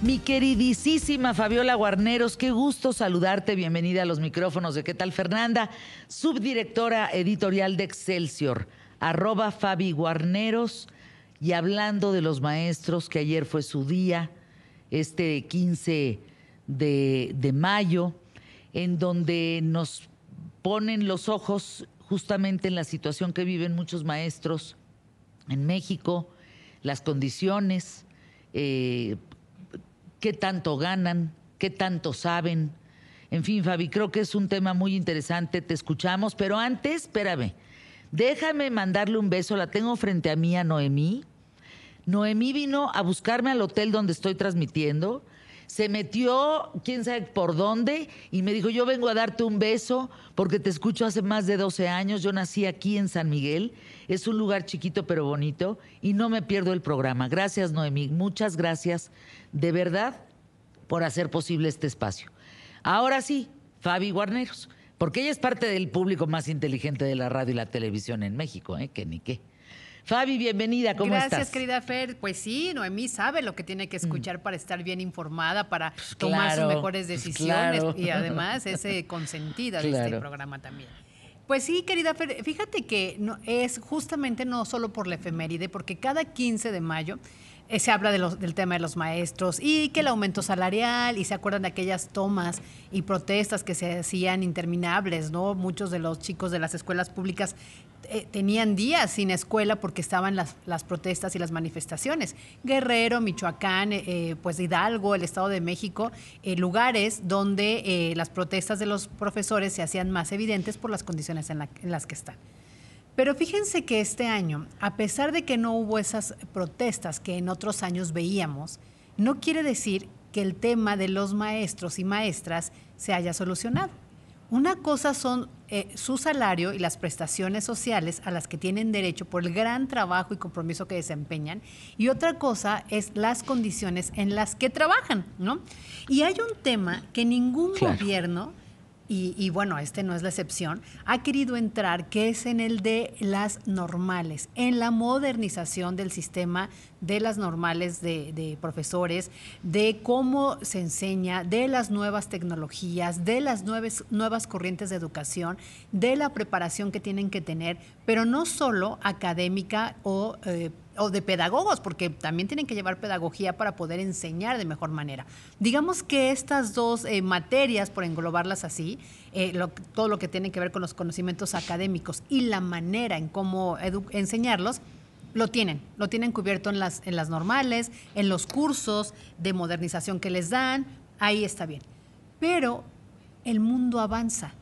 Mi queridísima Fabiola Guarneros, qué gusto saludarte. Bienvenida a los micrófonos de ¿Qué tal Fernanda? Subdirectora editorial de Excelsior, arroba Fabi Guarneros. Y hablando de los maestros, que ayer fue su día, este 15 de, de mayo, en donde nos ponen los ojos justamente en la situación que viven muchos maestros en México, las condiciones. Eh, qué tanto ganan, qué tanto saben. En fin, Fabi, creo que es un tema muy interesante, te escuchamos, pero antes, espérame, déjame mandarle un beso, la tengo frente a mí a Noemí. Noemí vino a buscarme al hotel donde estoy transmitiendo, se metió quién sabe por dónde y me dijo, yo vengo a darte un beso porque te escucho hace más de 12 años, yo nací aquí en San Miguel, es un lugar chiquito pero bonito y no me pierdo el programa. Gracias Noemí, muchas gracias de verdad por hacer posible este espacio. Ahora sí, Fabi Guarneros, porque ella es parte del público más inteligente de la radio y la televisión en México, ¿eh? que ni qué. Fabi, bienvenida, ¿cómo Gracias, estás? Gracias, querida Fer. Pues sí, Noemí sabe lo que tiene que mm. escuchar para estar bien informada, para pues tomar sus mejores pues decisiones y además es consentida de este programa también. Pues sí, querida Fer, fíjate que no, es justamente no solo por la efeméride, porque cada 15 de mayo se habla del tema de los maestros y que el aumento salarial y se acuerdan de aquellas tomas y protestas que se hacían interminables, ¿no? Muchos de los chicos de las escuelas públicas eh, tenían días sin escuela porque estaban las, protestas y las manifestaciones. Guerrero, Michoacán, eh, eh, pues Hidalgo, el Estado de México, lugares donde las protestas de los profesores se hacían más evidentes por las condiciones en las que están. Pero fíjense que este año, a pesar de que no hubo esas protestas que en otros años veíamos, no quiere decir que el tema de los maestros y maestras se haya solucionado. Una cosa son eh, su salario y las prestaciones sociales a las que tienen derecho por el gran trabajo y compromiso que desempeñan, y otra cosa es las condiciones en las que trabajan, ¿no? Y hay un tema que ningún gobierno y, bueno, este no es la excepción, ha querido entrar, que es en el de las normales, en la modernización del sistema de las normales de, profesores, de cómo se enseña, de las nuevas tecnologías, de las nuevas, nuevas corrientes de educación, de la preparación que tienen que tener, pero no solo académica o... Eh, o de pedagogos, porque también tienen que llevar pedagogía para poder enseñar de mejor manera. Digamos que estas dos eh, materias, por englobarlas así, eh, todo lo que tiene que ver con los conocimientos académicos y la manera en cómo enseñarlos, lo tienen, lo tienen cubierto en las, en las normales, en los cursos de modernización que les dan, ahí está bien. Pero el mundo avanza,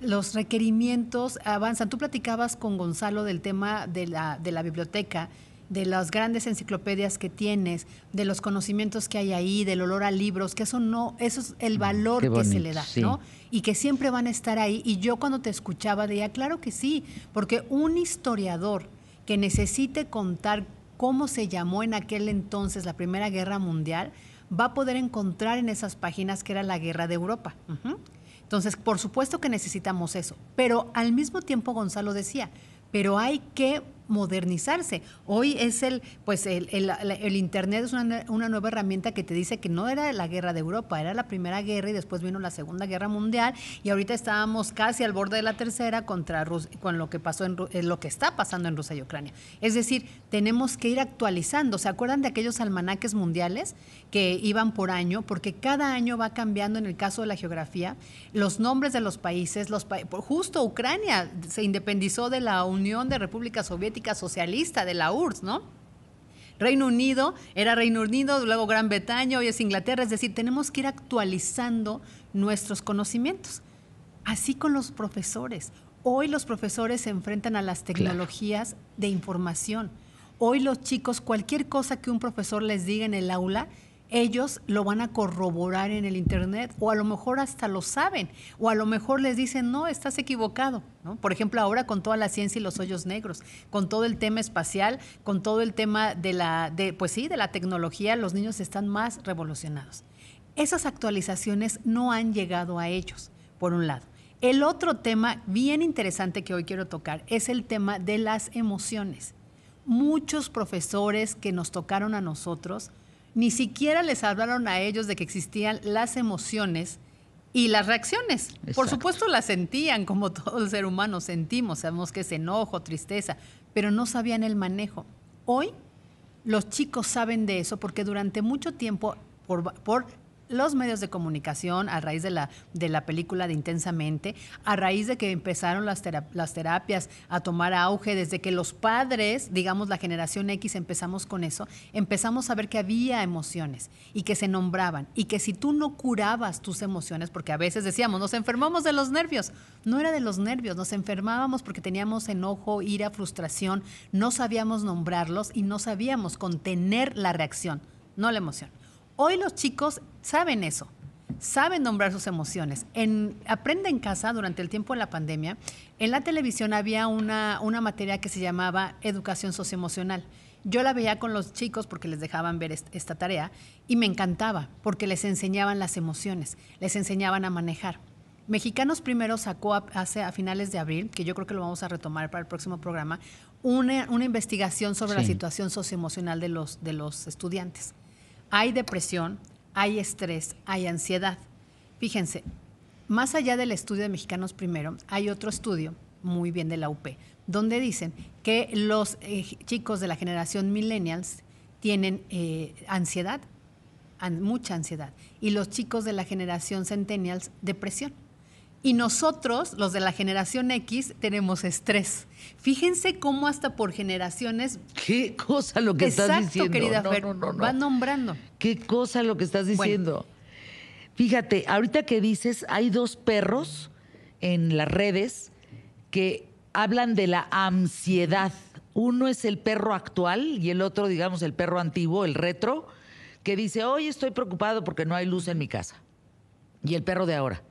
los requerimientos avanzan. Tú platicabas con Gonzalo del tema de la, de la biblioteca de las grandes enciclopedias que tienes, de los conocimientos que hay ahí, del olor a libros, que eso no, eso es el mm, valor que se le da, ¿no? Y que siempre van a estar ahí. Y yo cuando te escuchaba decía, claro que sí, porque un historiador que necesite contar cómo se llamó en aquel entonces la Primera Guerra Mundial, va a poder encontrar en esas páginas que era la Guerra de Europa. Entonces, por supuesto que necesitamos eso, pero al mismo tiempo Gonzalo decía, pero hay que modernizarse. Hoy es el, pues el, el, Internet es una, una, nueva herramienta que te dice que no era la guerra de Europa, era la primera guerra y después vino la Segunda Guerra Mundial y ahorita estábamos casi al borde de la tercera contra con lo que pasó en, eh, lo que está pasando en Rusia y Ucrania. Es decir, tenemos que ir actualizando. ¿Se acuerdan de aquellos almanaques mundiales que iban por año? Porque cada año va cambiando en el caso de la geografía los nombres de los países, los justo Ucrania se independizó de la Unión de Repúblicas Soviética socialista de la URSS, ¿no? Reino Unido, era Reino Unido, luego Gran Bretaña, hoy es Inglaterra, es decir, tenemos que ir actualizando nuestros conocimientos. Así con los profesores. Hoy los profesores se enfrentan a las tecnologías de información. Hoy los chicos, cualquier cosa que un profesor les diga en el aula, ellos lo van a corroborar en el Internet o a lo mejor hasta lo saben o a lo mejor les dicen, no, estás equivocado. Por ejemplo, ahora con toda la ciencia y los hoyos negros, con todo el tema espacial, con todo el tema de la, pues sí, de la tecnología, los niños están más revolucionados. Esas actualizaciones no han llegado a ellos, por un lado. El otro tema bien interesante que hoy quiero tocar es el tema de las emociones. Muchos profesores que nos tocaron a nosotros, ni siquiera les hablaron a ellos de que existían las emociones y las reacciones. Por supuesto las sentían, como todo el ser humano sentimos, sabemos que es enojo, tristeza, pero no sabían el manejo. Hoy los chicos saben de eso porque durante mucho tiempo, por, por los medios de comunicación a raíz de la, de la película de Intensamente, a raíz de que empezaron las, las terapias a tomar auge, desde que los padres, digamos la generación X, empezamos con eso, empezamos a ver que había emociones y que se nombraban y que si tú no curabas tus emociones, porque a veces decíamos, nos enfermamos de los nervios, no era de los nervios, nos enfermábamos porque teníamos enojo, ira, frustración, no sabíamos nombrarlos y no sabíamos contener la reacción, no la emoción. Hoy los chicos saben eso, saben nombrar sus emociones. Aprende en casa, durante el tiempo de la pandemia, en la televisión había una, materia que se llamaba educación socioemocional. Yo la veía con los chicos porque les dejaban ver esta tarea y me encantaba porque les enseñaban las emociones, les enseñaban a manejar. Mexicanos Primero sacó a, hace a finales de abril, que yo creo que lo vamos a retomar para el próximo programa, una, investigación sobre la situación socioemocional de los, de los estudiantes hay depresión, hay estrés, hay ansiedad. Fíjense, más allá del estudio de mexicanos primero, hay otro estudio, muy bien de la UP, donde dicen que los eh, chicos de la generación millennials tienen eh, ansiedad, mucha ansiedad, y los chicos de la generación centennials, depresión. Y nosotros, los de la generación X, tenemos estrés. Fíjense cómo hasta por generaciones... Qué cosa lo que estás diciendo. querida van nombrando. Qué cosa lo que estás diciendo. Fíjate, ahorita que dices, hay dos perros en las redes que hablan de la ansiedad. Uno es el perro actual y el otro, digamos, el perro antiguo, el retro, que dice, hoy estoy preocupado porque no hay luz en mi casa. Y el perro de ahora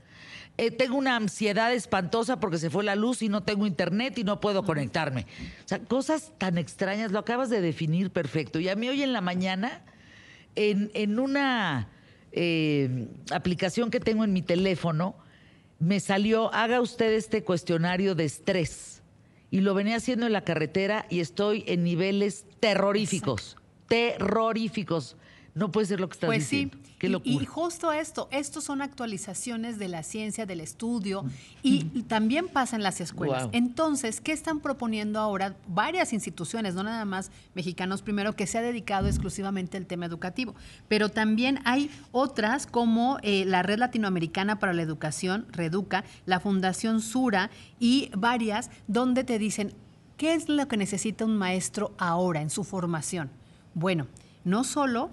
eh, tengo una ansiedad espantosa porque se fue la luz y no tengo internet y no puedo conectarme. O sea, cosas tan extrañas, lo acabas de definir perfecto. Y a mí hoy en la mañana, en, una eh, aplicación que tengo en mi teléfono, me salió, haga usted este cuestionario de estrés. Y lo venía haciendo en la carretera y estoy en niveles terroríficos, terroríficos. No puede ser lo que estás diciendo. Pues sí. Y, justo esto, estos son actualizaciones de la ciencia, del estudio, mm. y también pasa en las escuelas. Entonces, ¿qué están proponiendo ahora varias instituciones, no nada más mexicanos primero, que se ha dedicado exclusivamente al tema educativo? Pero también hay otras como eh, la Red Latinoamericana para la Educación, Reduca, la Fundación Sura y varias, donde te dicen, ¿qué es lo que necesita un maestro ahora en su formación? Bueno, no solo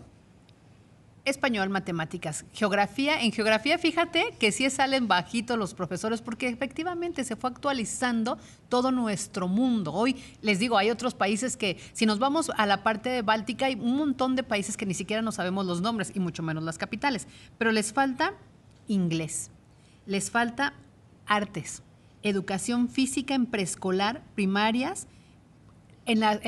español, matemáticas, geografía. En geografía, fíjate que sí salen bajitos los profesores porque efectivamente se fue actualizando todo nuestro mundo. Hoy les digo, hay otros países que si nos vamos a la parte de báltica hay un montón de países que ni siquiera nos sabemos los nombres y mucho menos las capitales, pero les falta inglés. Les falta artes, educación física en preescolar, primarias, en, las,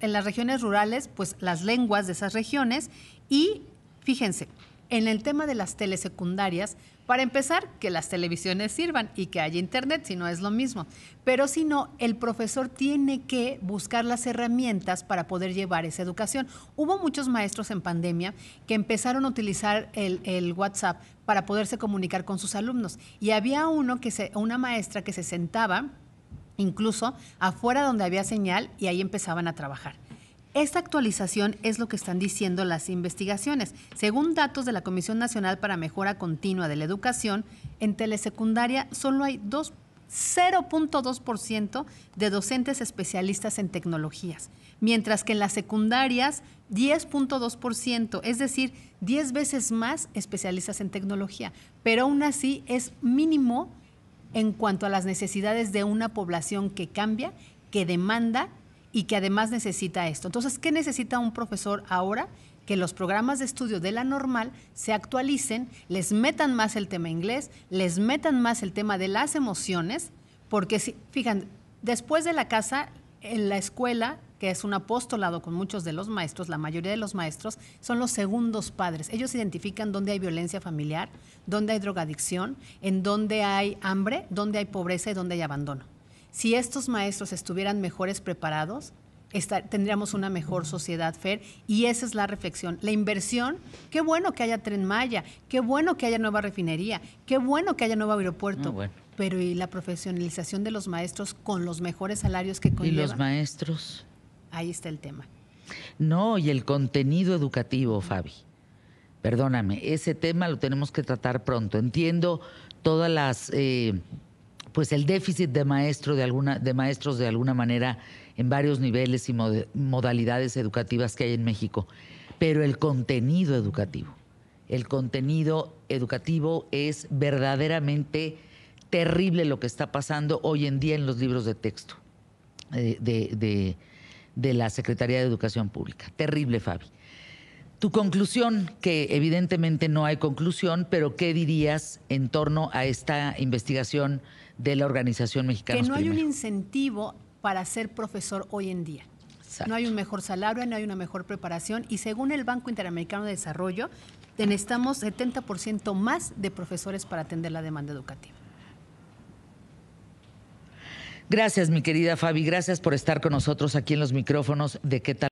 en las regiones rurales, pues las lenguas de esas regiones y Fíjense, en el tema de las telesecundarias, para empezar, que las televisiones sirvan y que haya internet, si no es lo mismo. Pero si no, el profesor tiene que buscar las herramientas para poder llevar esa educación. Hubo muchos maestros en pandemia que empezaron a utilizar el, WhatsApp para poderse comunicar con sus alumnos. Y había uno que se, una maestra que se sentaba incluso afuera donde había señal y ahí empezaban a trabajar. Esta actualización es lo que están diciendo las investigaciones. Según datos de la Comisión Nacional para Mejora Continua de la Educación, en telesecundaria solo hay 0.2% de docentes especialistas en tecnologías, mientras que en las secundarias 10.2%, es decir, 10 veces más especialistas en tecnología, pero aún así es mínimo en cuanto a las necesidades de una población que cambia, que demanda y que además necesita esto. Entonces, ¿qué necesita un profesor ahora? que los programas de estudio de la normal se actualicen, les metan más el tema inglés, les metan más el tema de las emociones, porque si, fijan, después de la casa, en la escuela, que es un apostolado con muchos de los maestros, la mayoría de los maestros son los segundos padres. Ellos identifican dónde hay violencia familiar, dónde hay drogadicción, en dónde hay hambre, dónde hay pobreza y dónde hay abandono. Si estos maestros estuvieran mejores preparados, tendríamos una mejor sociedad, Fer, y esa es la reflexión. La inversión, qué bueno que haya Tren Maya, qué bueno que haya nueva refinería, qué bueno que haya nuevo aeropuerto. Ah, pero y la profesionalización de los maestros con los mejores salarios que conllevan. ¿Y los maestros? Ahí está el tema. No, y el contenido educativo, Fabi. Perdóname, ese tema lo tenemos que tratar pronto. Entiendo todas las... Eh, pues el déficit de, maestro de, alguna, de maestros de alguna manera en varios niveles y modalidades educativas que hay en México, pero el contenido educativo. El contenido educativo es verdaderamente terrible lo que está pasando hoy en día en los libros de texto eh, de, de la Secretaría de Educación Pública. Terrible, Fabi. Tu conclusión, que evidentemente no hay conclusión, pero ¿qué dirías en torno a esta investigación? de la Organización Mexicana. Que no hay un incentivo para ser profesor hoy en día. No hay un mejor salario, no hay una mejor preparación y según el Banco Interamericano de Desarrollo, necesitamos 70% más de profesores para atender la demanda educativa. Gracias, mi querida Fabi, gracias por estar con nosotros aquí en los micrófonos de qué tal.